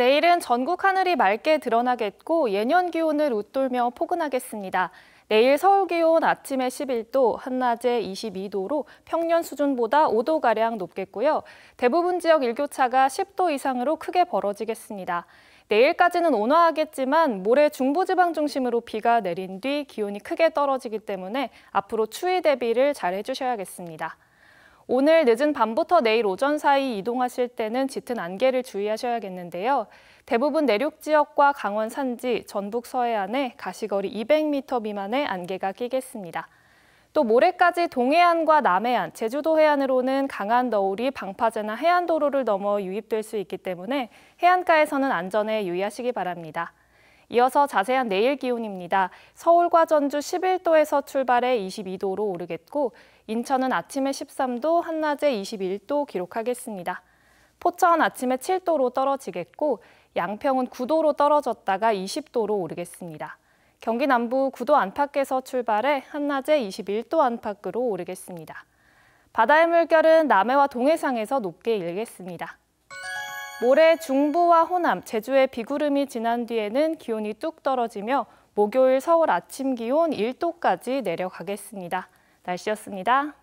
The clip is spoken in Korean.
내일은 전국 하늘이 맑게 드러나겠고 예년 기온을 웃돌며 포근하겠습니다. 내일 서울 기온 아침에 11도, 한낮에 22도로 평년 수준보다 5도가량 높겠고요. 대부분 지역 일교차가 10도 이상으로 크게 벌어지겠습니다. 내일까지는 온화하겠지만 모레 중부지방 중심으로 비가 내린 뒤 기온이 크게 떨어지기 때문에 앞으로 추위 대비를 잘 해주셔야겠습니다. 오늘 늦은 밤부터 내일 오전 사이 이동하실 때는 짙은 안개를 주의하셔야겠는데요. 대부분 내륙 지역과 강원 산지, 전북 서해안에 가시거리 200m 미만의 안개가 끼겠습니다. 또 모레까지 동해안과 남해안, 제주도 해안으로는 강한 너울이 방파제나 해안도로를 넘어 유입될 수 있기 때문에 해안가에서는 안전에 유의하시기 바랍니다. 이어서 자세한 내일 기온입니다. 서울과 전주 11도에서 출발해 22도로 오르겠고 인천은 아침에 13도, 한낮에 21도 기록하겠습니다. 포천 아침에 7도로 떨어지겠고 양평은 9도로 떨어졌다가 20도로 오르겠습니다. 경기 남부 9도 안팎에서 출발해 한낮에 21도 안팎으로 오르겠습니다. 바다의 물결은 남해와 동해상에서 높게 일겠습니다. 모레 중부와 호남, 제주에 비구름이 지난 뒤에는 기온이 뚝 떨어지며 목요일 서울 아침 기온 1도까지 내려가겠습니다. 날씨였습니다.